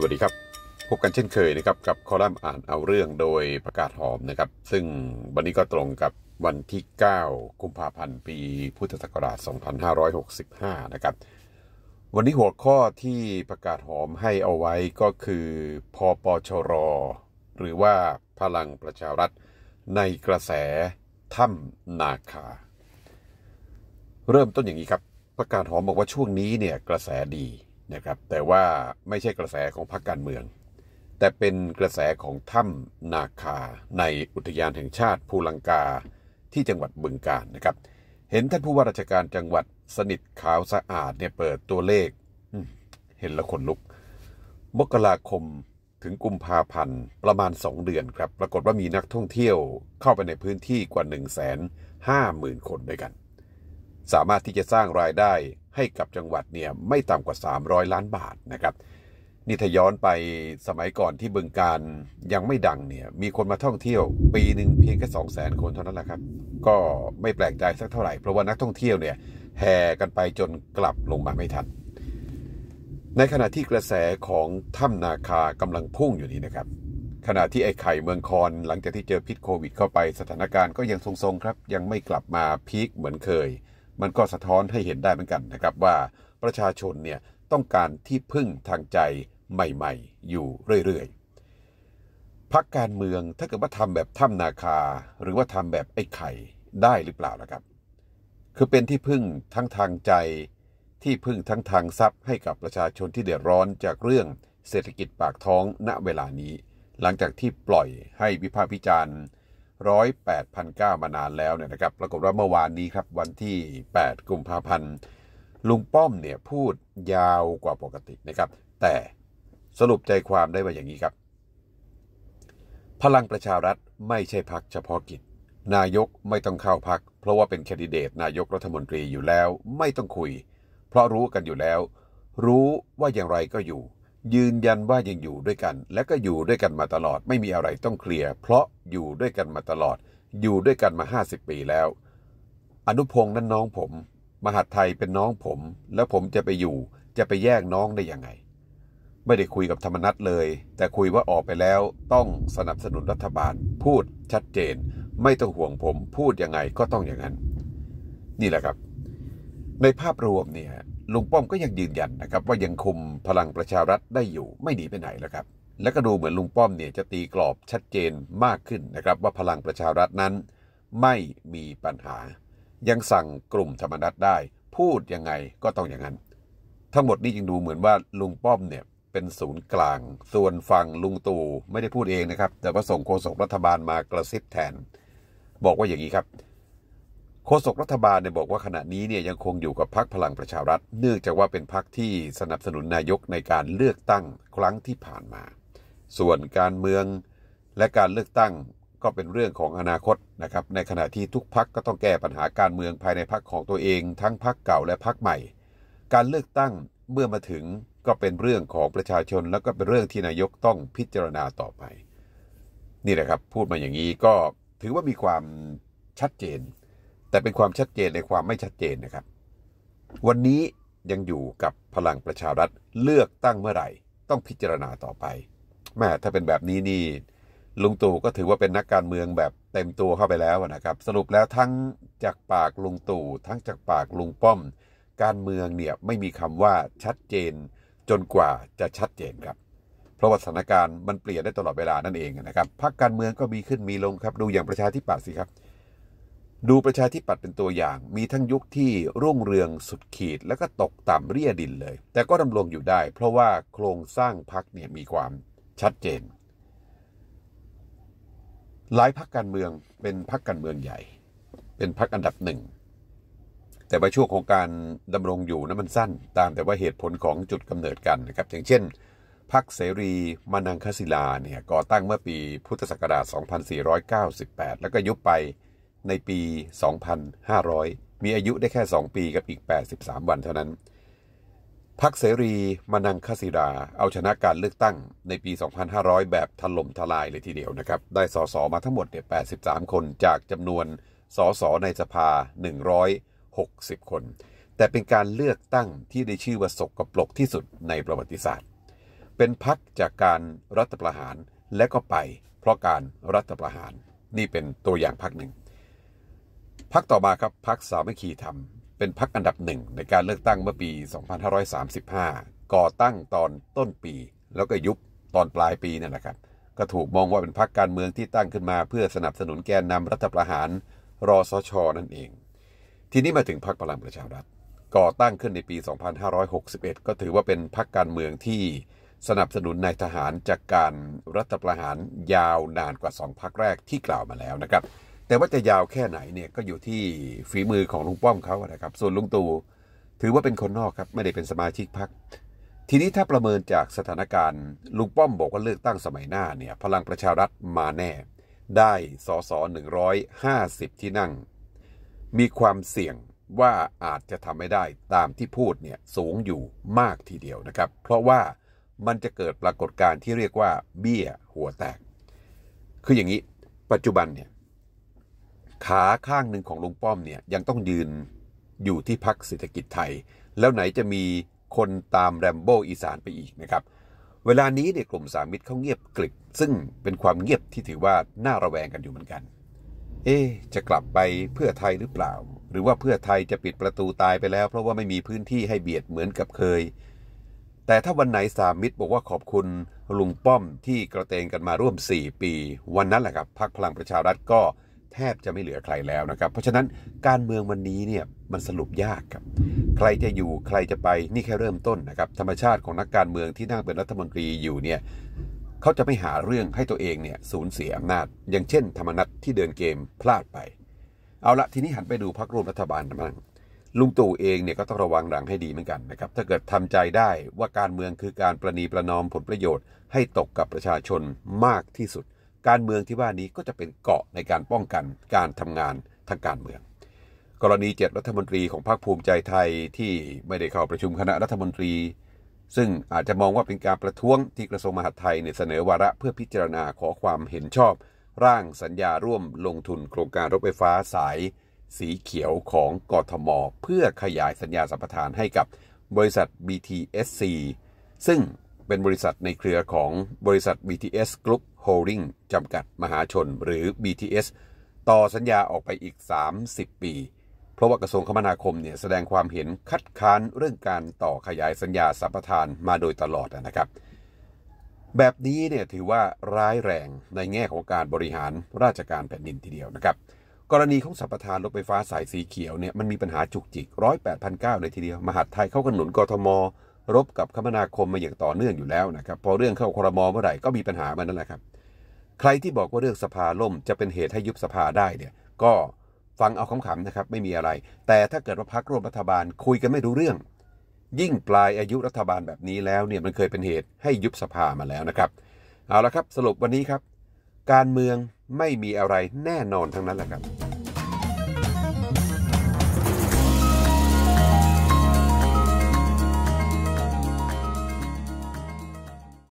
สวัสดีครับ พบกันเช่นเคยนะครับกับคอลัมน์อ่านเอาเรื่องโดยประกาศหอมนะครับซึ่งวันนี้ก็ตรงกับวันที่ 9 กุมภาพันธ์ ปีพุทธศักราช 2565 นะครับวันนี้หัวข้อที่ประกาศหอมให้เอาไว้ก็คือพอปอชร หรือว่าพลังประชารัฐในกระแสถ้ำนาคา เริ่มต้นอย่างนี้ครับประกาศหอมบอกว่าช่วงนี้เนี่ยกระแสดีนะครับแต่ว่าไม่ใช่กระแสของพรรคการเมือง แต่เป็นกระแสของถ้ำนาคาในอุทยานแห่งชาติภูลังกาที่จังหวัดบึงกาฬนะครับ เห็นท่านผู้ว่าราชการจังหวัดสนิทขาวสะอาดเนี่ยเปิดตัวเลข เห็นแล้วขนลุก มกราคมถึงกุมภาพันธ์ประมาณ 2เดือนครับปรากฏว่ามีนักท่องเที่ยวเข้าไปในพื้นที่กว่า 1 5 0 0 0 0 คนด้วยกัน สามารถที่จะสร้างรายได้ให้กับจังหวัดเนี่ยไม่ต่ำกว่า 300 ล้านบาทนะครับนี่ถ้าย้อนไปสมัยก่อนที่บึงการยังไม่ดังเนี่ยมีคนมาท่องเที่ยว ปีหนึ่งเพียงแค่สองแสนคนเท่านั้นแหละครับ ก็ไม่แปลกใจสักเท่าไหร่เพราะว่านักท่องเที่ยวเนี่ยแห่กันไปจนกลับลงมาไม่ทันในขณะที่กระแสของถ้ำนาคากำลังพุ่งอยู่นี้นะครับ ขณะที่ไอ้ไข่เมืองคอนหลังจากที่เจอพิษโควิด เข้าไป สถานการณ์ก็ยังทรงๆครับ ยังไม่กลับมาพีคเหมือนเคยมันก็สะท้อนให้เห็นได้เหมือนกันนะครับว่าประชาชนเนี่ยต้องการที่พึ่งทางใจใหม่ๆ อยู่เรื่อยๆพักการเมืองถ้าเกิดว่าทำแบบถ้ำนาคา หรือว่าทำแบบไอ้ไข่ได้หรือเปล่าล่ะครับคือเป็นที่พึ่งทั้งทางใจที่พึ่งทั้งทางทรัพย์ให้กับประชาชนที่เดือดร้อนจากเรื่องเศรษฐกิจปากท้องณเวลานี้ หลังจากที่ปล่อยให้วิพากษ์วิจารณ์ร้นเก้ามานานแล้วเนี่ยนะครับ ปรากฏว่าเมื่อวานนี้ครับ วันที่ 8กุมภาพันธ์ลุงป้อมเนี่ยพูดยาวกว่าปกตินะครับ แต่สรุปใจความได้ว่าอย่างนี้ครับ พลังประชารัฐไม่ใช่พักเฉพาะกิจ นายกไม่ต้องเข้าพักเพราะว่าเป็นแคนดิเดต นายกรัฐมนตรีอยู่แล้วไม่ต้องคุย เพราะรู้กันอยู่แล้ว รู้ว่าอย่างไรก็อยู่ยืนยันว่ายังอยู่ด้วยกัน และก็อยู่ด้วยกันมาตลอด ไม่มีอะไรต้องเคลียร์ เพราะอยู่ด้วยกันมาตลอด อยู่ด้วยกันมา 50 ปีแล้ว อนุพงศ์นั้นน้องผม มหาไทยเป็นน้องผมแล้วผมจะไปอยู่จะไปแยกน้องได้ยังไง ไม่ได้คุยกับธรรมนัตเลย แต่คุยว่าออกไปแล้ว ต้องสนับสนุนรัฐบาลพูดชัดเจน ไม่ต้องห่วงผมพูดยังไงก็ต้องอย่างนั้น นี่แหละครับ ในภาพรวมเนี่ยลุงป้อมก็ยังยืนยันนะครับ ว่ายังคุมพลังประชารัฐได้อยู่ไม่หนีไปไหน แล้วครับ และก็ดูเหมือนลุงป้อมเนี่ย จะตีกรอบชัดเจนมากขึ้นนะครับ ว่าพลังประชารัฐนั้นไม่มีปัญหา ยังสั่งกลุ่มธรรมนัตได้ พูดยังไงก็ต้องอย่างนั้น ทั้งหมดนี้จึงดูเหมือนว่าลุงป้อมเนี่ยเป็นศูนย์กลาง ส่วนฝั่งลุงตู่ไม่ได้พูดเองนะครับ แต่ว่าส่งโฆษกรัฐบาลมากระซิบแทน บอกว่าอย่างนี้ครับโฆษกรัฐบาลเนี่ยบอกว่าขณะนี้เนี่ย ยังคงอยู่กับพักพลังประชารัฐ เนื่องจากว่าเป็นพักที่สนับสนุนนายกในการเลือกตั้งครั้งที่ผ่านมา ส่วนการเมืองและการเลือกตั้งก็เป็นเรื่องของอนาคตนะครับ ในขณะที่ทุกพักก็ต้องแก้ปัญหาการเมืองภายในพักของตัวเองทั้งพักเก่าและพักใหม่ การเลือกตั้งเมื่อมาถึงก็เป็นเรื่องของประชาชนแล้วก็เป็นเรื่องที่นายกต้องพิจารณาต่อไปนี่แหละครับพูดมาอย่างนี้ก็ถือว่ามีความชัดเจนแต่เป็นความชัดเจนในความไม่ชัดเจนนะครับ วันนี้ยังอยู่กับพลังประชารัฐเลือกตั้งเมื่อไหร่ต้องพิจารณาต่อไป แม่ถ้าเป็นแบบนี้นี่ลุงตู่ก็ถือว่าเป็นนักการเมืองแบบเต็มตัวเข้าไปแล้วนะครับสรุปแล้วทั้งจากปากลุงตู่ทั้งจากปากลุงป้อม การเมืองเนี่ยไม่มีคำว่าชัดเจนจนกว่าจะชัดเจนครับ เพราะว่าสถานการณ์มันเปลี่ยนได้ตลอดเวลานั่นเองนะครับพรรคการเมืองก็มีขึ้นมีลงครับดูอย่างประชาธิปัตย์สิครับดูประชาธิปัตย์เป็นตัวอย่างมีทั้งยุคที่รุ่งเรืองสุดขีดแล้วก็ตกต่ำเรียดินเลย แต่ก็ดำรงอยู่ได้ เพราะว่าโครงสร้างพักเนี่ยมีความชัดเจน หลายพักการเมืองเป็นพักการเมืองใหญ่ เป็นพักอันดับหนึ่งแต่ว่าช่วงของการดำรงอยู่นั้นมันสั้นตามแต่ว่าเหตุผลของจุดกำเนิดกันนะครับอย่างเช่นพักเสรีมานังคศิลาเนี่ยก่อตั้งเมื่อปีพุทธศักราช 2498 แล้วก็ยุบไปในปี 2,500 มีอายุได้แค่ 2 ปีกับอีก 83 วันเท่านั้น พักเสรีมานังคศิราเอาชนะการเลือกตั้งในปี 2,500 แบบถล่มทลายเลยทีเดียวนะครับ ได้สสมาทั้งหมดเนี่ย83 คนจากจำนวนสสในสภา 160 คน แต่เป็นการเลือกตั้งที่ได้ชื่อว่าศกกระปลกที่สุดในประวัติศาสตร์ เป็นพักจากการรัฐประหารและก็ไปเพราะการรัฐประหารนี่เป็นตัวอย่างพักหนึ่งพักต่อมาครับพักสามัคคีธรรมเป็นพักอันดับหนึ่งในการเลือกตั้งเมื่อปี 2535 ก่อตั้งตอนต้นปีแล้วก็ยุบตอนปลายปีนั่นแหละครับก็ถูกมองว่าเป็นพักการเมืองที่ตั้งขึ้นมา เพื่อสนับสนุนแกนนำ รัฐประหารรอสชอนั่นเอง ทีนี้มาถึงพักพลังประชารัฐก่อตั้งขึ้นในปี 2561 ก็ถือว่าเป็นพักการเมืองที่สนับสนุนนายทหารจากการรัฐประหารยาวนานกว่า 2พักแรกที่กล่าวมาแล้วนะครับแต่ว่าจะยาวแค่ไหนเนี่ยก็อยู่ที่ฝีมือของลุงป้อมเขานะครับ ส่วนลุงตู่ถือว่าเป็นคนนอกครับไม่ได้เป็นสมาชิกพรรค ทีนี้ถ้าประเมินจากสถานการณ์ ลุงป้อมบอกว่าเลือกตั้งสมัยหน้าเนี่ยพลังประชารัฐมาแน่ได้สอสอสิบที่นั่ง มีความเสี่ยงว่าอาจจะทำไม่ได้ตามที่พูดเนี่ยสูงอยู่มากทีเดียวนะครับเพราะว่ามันจะเกิดปรากฏการณ์ที่เรียกว่าเบี้ย หัวแตก คืออย่างนี้ ปัจจุบันเนี่ยขาข้างหนึ่งของลุงป้อมเนี่ยยังต้องยืนอยู่ที่พักเศรษฐกิจไทย แล้วไหนจะมีคนตามแรมโบ้อีสานไปอีกนะครับ เวลานี้เนี่ยกลุ่มสามิตรเขาเงียบกลิบ ซึ่งเป็นความเงียบที่ถือว่า น่าระแวงกันอยู่เหมือนกัน เอ๊จะกลับไปเพื่อไทยหรือเปล่า หรือว่าเพื่อไทยจะปิดประตูตายไปแล้ว เพราะว่าไม่มีพื้นที่ให้เบียดเหมือนกับเคย แต่ถ้าวันไหนสามิตรบอกว่าขอบคุณลุงป้อมที่กระเตงกันมาร่วม 4 ปี วันนั้นแหละครับพักพลังประชารัฐก็แทบจะไม่เหลือใครแล้วนะครับ เพราะฉะนั้นการเมืองวันนี้เนี่ยมันสรุปยากครับ ใครจะอยู่ใครจะไปนี่แค่เริ่มต้นนะครับธรรมชาติของนักการเมืองที่นั่งเป็นรัฐมนตรีอยู่เนี่ยเขาจะไม่หาเรื่องให้ตัวเองเนี่ยสูญเสียอำนาจ อย่างเช่นธรรมนัตที่เดินเกมพลาดไป เอาละทีนี้หันไปดูพรรคร่วมรัฐบาลนบ้างลุงตู่เองเนี่ยก็ต้องระวังหลังให้ดีเหมือนกันนะครับถ้าเกิดทำใจได้ว่าการเมืองคือการประนีประนอมผลประโยชน์ ให้ตกกับประชาชนมากที่สุดการเมืองที่ว่านี้ก็จะเป็นเกาะในการป้องกันการทำงานทางการเมืองกรณีเจ็รัฐมนตรีของพรรคภูมิใจไทยที่ไม่ได้เข้าประชุมคณะรัฐมนตรี ซึ่งอาจจะมองว่าเป็นการประท้วงที่กระทรวงมหาดไทยเยเสนอวาระเพื่อพิจารณาขอความเห็นชอบร่างสัญญาร่วมลงทุนโครงการรถไฟฟ้าสายสีเขียวของกทมเพื่อขยายสัญญาสัมปทานให้กับบริษัท BTSC ซึ่งเป็นบริษัทในเครือของบริษัท BTS Group Holding จำกัดมหาชนหรือ BTS ต่อสัญญาออกไปอีก 30 ปี เพราะว่ากระทรวงคมนาคมเนี่ยแสดงความเห็นคัดค้านเรื่องการต่อขยายสัญญาสัมปทานมาโดยตลอดนะครับ แบบนี้เนี่ยถือว่าร้ายแรงในแง่ของการบริหารราชการแผ่นดินทีเดียวนะครับ กรณีของสัมปทานรถไฟฟ้าสายสีเขียวเนี่ยมันมีปัญหาจุกจิกร้อยแปดพันเก้าเลยทีเดียว มหาดไทยเข้ากันหนุนกทมรบกับคมนาคมมาอย่างต่อเนื่องอยู่แล้วนะครับพอเรื่องเข้าครมเมื่อไหร่ก็มีปัญหามานั่นแหละครับ ใครที่บอกว่าเรื่องสภาล่มจะเป็นเหตุให้ยุบสภาได้เนี่ยก็ฟังเอาขำๆนะครับไม่มีอะไร แต่ถ้าเกิดว่าพักร่วมรัฐบาลคุยกันไม่รู้เรื่อง ยิ่งปลายอายุรัฐบาลแบบนี้แล้วเนี่ยมันเคยเป็นเหตุให้ยุบสภามาแล้วนะครับเอาละครับสรุปวันนี้ครับ การเมืองไม่มีอะไรแน่นอนทั้งนั้นแหละครับ